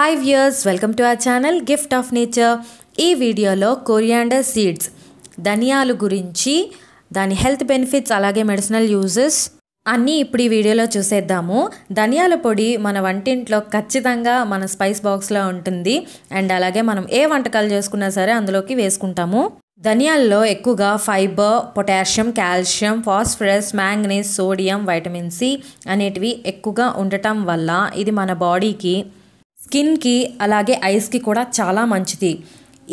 hi viewers welcome to our channel gift of nature ఈ వీడియోలో coriander seeds ధనియాలు గురించి దాని హెల్త్ బెనిఫిట్స్ అలాగే మెడిసినల్ యూజెస్ అన్నీ ఇప్పుడు ఈ వీడియోలో చూసేద్దాము ధనియాల పొడి మన వంటింట్లో ఖచ్చితంగా మన స్పైస్ బాక్స్లో ఉంటుంది అండ్ అలాగే మనం ఏ వంటకాలు చేసుకున్నా సరే అందులోకి వేసుకుంటాము ధనియాల్లో ఎక్కువగా fibre potassium calcium phosphorus manganese sodium vitamin C అనేటివి ఎక్కువగా ఉండటం వల్ల ఇది మన బాడీకి స్కిన్కి అలాగే ఐస్కి కూడా చాలా మంచిది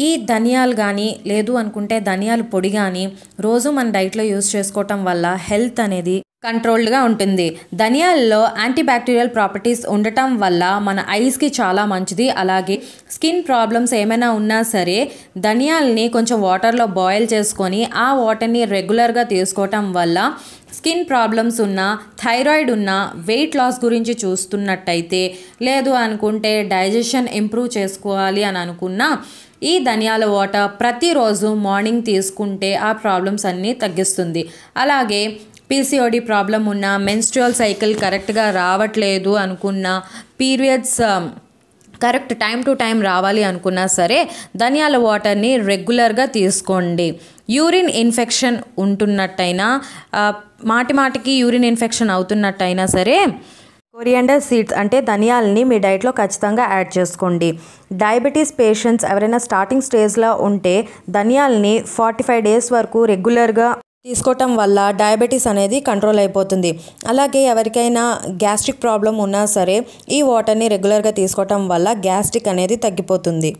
ఈ ధనియాలు కానీ లేదు అనుకుంటే ధనియాల పొడి కానీ రోజు మన డైట్లో యూస్ చేసుకోవటం వల్ల హెల్త్ అనేది కంట్రోల్డ్గా ఉంటుంది ధనియాల్లో యాంటీబ్యాక్టీరియల్ ప్రాపర్టీస్ ఉండటం వల్ల మన ఐస్కి చాలా మంచిది అలాగే స్కిన్ ప్రాబ్లమ్స్ ఏమైనా ఉన్నా సరే ధనియాల్ని కొంచెం వాటర్లో బాయిల్ చేసుకొని ఆ వాటర్ని రెగ్యులర్గా తీసుకోవటం వల్ల స్కిన్ ప్రాబ్లమ్స్ ఉన్న థైరాయిడ్ ఉన్న వెయిట్ లాస్ గురించి చూస్తున్నట్టయితే లేదు అనుకుంటే డైజెషన్ ఇంప్రూవ్ చేసుకోవాలి అని అనుకున్నా ఈ ధనియాల వాటర్ ప్రతిరోజు మార్నింగ్ తీసుకుంటే ఆ ప్రాబ్లమ్స్ అన్నీ తగ్గిస్తుంది అలాగే పీసీఓడి ప్రాబ్లం ఉన్న మెన్స్ట్రువల్ సైకిల్ కరెక్ట్గా రావట్లేదు అనుకున్న periods correct time to time రావాలి అనుకున్నా సరే ధనియాల వాటర్ని రెగ్యులర్గా తీసుకోండి యూరిన్ ఇన్ఫెక్షన్ ఉంటున్నట్టయినా మాటి మాటికి యూరిన్ ఇన్ఫెక్షన్ అవుతున్నట్టయినా సరే కొరియాండర్ సీడ్స్ అంటే ధనియాలని మీ డైట్లో ఖచ్చితంగా యాడ్ చేసుకోండి డయాబెటీస్ పేషెంట్స్ ఎవరైనా స్టార్టింగ్ స్టేజ్లో ఉంటే ధనియాలని ఫార్టీ ఫైవ్ డేస్ వరకు రెగ్యులర్గా తీసుకోవటం వల్ల డయాబెటీస్ అనేది కంట్రోల్ అయిపోతుంది అలాగే ఎవరికైనా గ్యాస్ట్రిక్ ప్రాబ్లం ఉన్నా సరే ఈ వాటర్ని రెగ్యులర్గా తీసుకోవటం వల్ల గ్యాస్ట్రిక్ అనేది తగ్గిపోతుంది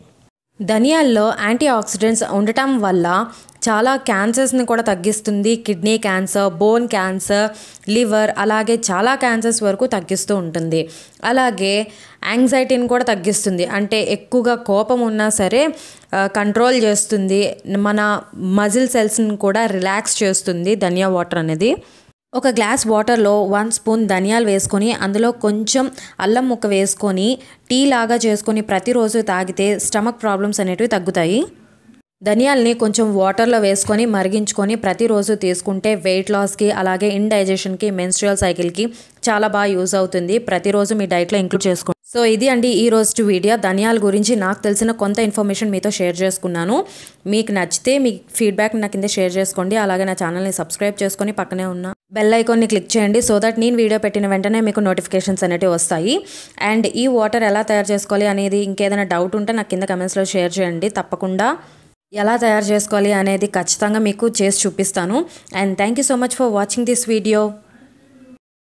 ధనియాల్లో యాంటీ ఆక్సిడెంట్స్ ఉండటం వల్ల చాలా క్యాన్సర్స్ని కూడా తగ్గిస్తుంది kidney cancer bone cancer liver అలాగే చాలా క్యాన్సర్స్ వరకు తగ్గిస్తూ ఉంటుంది అలాగే యాంగ్జైటీని కూడా తగ్గిస్తుంది అంటే ఎక్కువగా కోపం ఉన్నా సరే కంట్రోల్ చేస్తుంది మన మజిల్ సెల్స్ని కూడా రిలాక్స్ చేస్తుంది ధనియా వాటర్ అనేది ఒక గ్లాస్ వాటర్లో వన్ స్పూన్ ధనియాలు వేసుకొని అందులో కొంచెం అల్లం ముక్క వేసుకొని టీ లాగా చేసుకొని ప్రతిరోజు తాగితే స్టమక్ ప్రాబ్లమ్స్ అనేటివి తగ్గుతాయి ధనియాల్ని కొంచెం వాటర్లో వేసుకొని మరిగించుకొని ప్రతిరోజు తీసుకుంటే వెయిట్ లాస్కి అలాగే ఇండైజెషన్కి మెన్స్ట్రియల్ సైకిల్కి చాలా బాగా యూజ్ అవుతుంది ప్రతిరోజు మీ డైట్లో ఇంక్లూడ్ చేసుకోండి సో ఇది అండి ఈ రోజు వీడియో ధనియాల గురించి నాకు తెలిసిన కొంత ఇన్ఫర్మేషన్ మీతో షేర్ చేసుకున్నాను మీకు నచ్చితే మీ ఫీడ్బ్యాక్ నా కింద షేర్ చేసుకోండి అలాగే నా ఛానల్ని సబ్స్క్రైబ్ చేసుకొని పక్కనే ఉన్నా బెల్ ఐకాన్ని క్లిక్ చేయండి సో దట్ నేను వీడియో పెట్టిన వెంటనే మీకు నోటిఫికేషన్స్ అనేవి వస్తాయి అండ్ ఈ వాటర్ ఎలా తయారు చేసుకోవాలి అనేది ఇంకేదైనా డౌట్ ఉంటే నాకు కింద కమెంట్స్లో షేర్ చేయండి తప్పకుండా ఎలా తయారు చేసుకోవాలి అనేది ఖచ్చితంగా మీకు చేసి చూపిస్తాను and thank you so much for watching this video